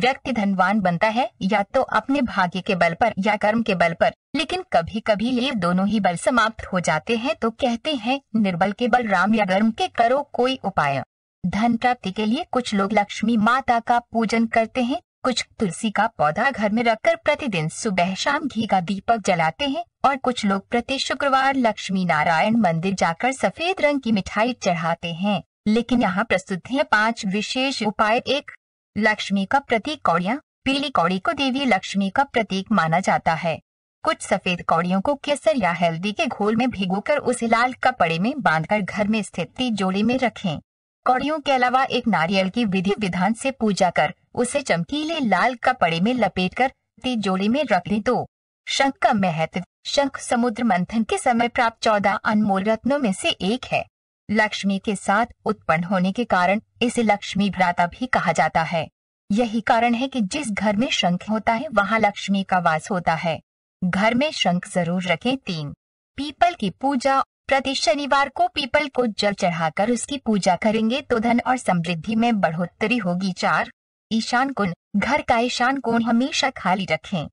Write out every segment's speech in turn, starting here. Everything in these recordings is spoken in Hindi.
व्यक्ति धनवान बनता है या तो अपने भाग्य के बल पर या कर्म के बल पर लेकिन कभी कभी ये दोनों ही बल समाप्त हो जाते हैं तो कहते हैं निर्बल के बल राम या कर्म के करो कोई उपाय धन प्राप्ति के लिए कुछ लोग लक्ष्मी माता का पूजन करते हैं कुछ तुलसी का पौधा घर में रखकर प्रतिदिन सुबह शाम घी का दीपक जलाते हैं और कुछ लोग प्रति शुक्रवार लक्ष्मी नारायण मंदिर जाकर सफेद रंग की मिठाई चढ़ाते हैं लेकिन यहाँ प्रस्तुत है पांच विशेष उपाय एक लक्ष्मी का प्रतीक कौड़िया पीली कौड़ी को देवी लक्ष्मी का प्रतीक माना जाता है कुछ सफेद कौड़ियों को केसर या हल्दी के घोल में भिगोकर उसे लाल कपड़े में बांधकर घर में स्थित तिजोरी में रखें कौड़ियों के अलावा एक नारियल की विधि विधान से पूजा कर उसे चमकीले लाल कपड़े में लपेट कर तिजोरी में रख दो शंख का महत्व शंख समुद्र मंथन के समय प्राप्त चौदह अनमोल रत्नों में से एक है लक्ष्मी के साथ उत्पन्न होने के कारण इसे लक्ष्मी भ्राता भी कहा जाता है यही कारण है कि जिस घर में शंख होता है वहाँ लक्ष्मी का वास होता है घर में शंख जरूर रखें तीन पीपल की पूजा प्रति शनिवार को पीपल को जल चढ़ाकर उसकी पूजा करेंगे तो धन और समृद्धि में बढ़ोतरी होगी चार ईशान कुंड घर का ईशान कुंड हमेशा खाली रखें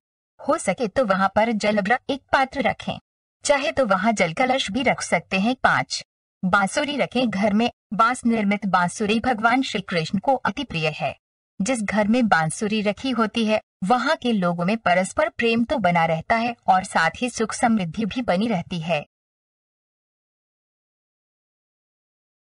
हो सके तो वहाँ पर जल एक पात्र रखें चाहे तो वहाँ जल कलश भी रख सकते हैं पाँच बांसुरी रखे घर में बांस निर्मित बांसुरी भगवान श्री कृष्ण को अति प्रिय है जिस घर में बांसुरी रखी होती है वहाँ के लोगों में परस्पर प्रेम तो बना रहता है और साथ ही सुख समृद्धि भी बनी रहती है